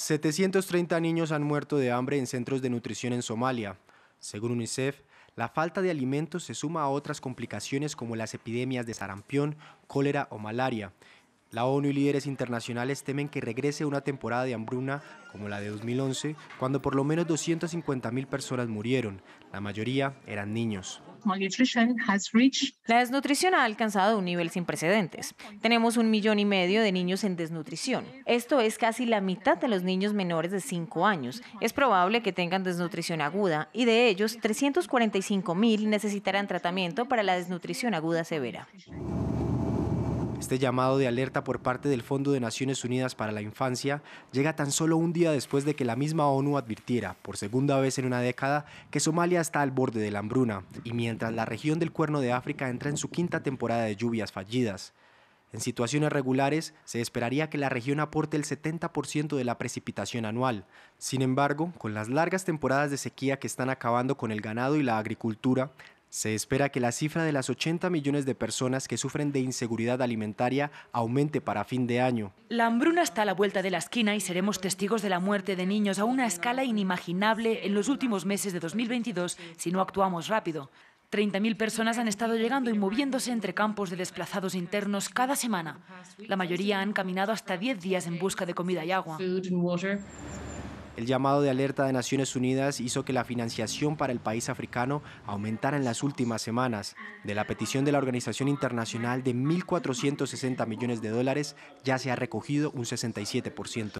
730 niños han muerto de hambre en centros de nutrición en Somalia. Según UNICEF, la falta de alimentos se suma a otras complicaciones como las epidemias de sarampión, cólera o malaria. La ONU y líderes internacionales temen que regrese una temporada de hambruna como la de 2011, cuando por lo menos 250.000 personas murieron. La mayoría eran niños. La desnutrición ha alcanzado un nivel sin precedentes. Tenemos un millón y medio de niños en desnutrición. Esto es casi la mitad de los niños menores de 5 años. Es probable que tengan desnutrición aguda y de ellos 345 mil necesitarán tratamiento para la desnutrición aguda severa. Este llamado de alerta por parte del Fondo de Naciones Unidas para la Infancia llega tan solo un día después de que la misma ONU advirtiera, por segunda vez en una década, que Somalia está al borde de la hambruna, y mientras la región del Cuerno de África entra en su quinta temporada de lluvias fallidas. En situaciones regulares, se esperaría que la región aporte el 70% de la precipitación anual. Sin embargo, con las largas temporadas de sequía que están acabando con el ganado y la agricultura, se espera que la cifra de las 80 millones de personas que sufren de inseguridad alimentaria aumente para fin de año. La hambruna está a la vuelta de la esquina y seremos testigos de la muerte de niños a una escala inimaginable en los últimos meses de 2022 si no actuamos rápido. 30.000 personas han estado llegando y moviéndose entre campos de desplazados internos cada semana. La mayoría han caminado hasta 10 días en busca de comida y agua. El llamado de alerta de Naciones Unidas hizo que la financiación para el país africano aumentara en las últimas semanas. De la petición de la organización internacional de 1.460 millones de dólares, ya se ha recogido un 67%.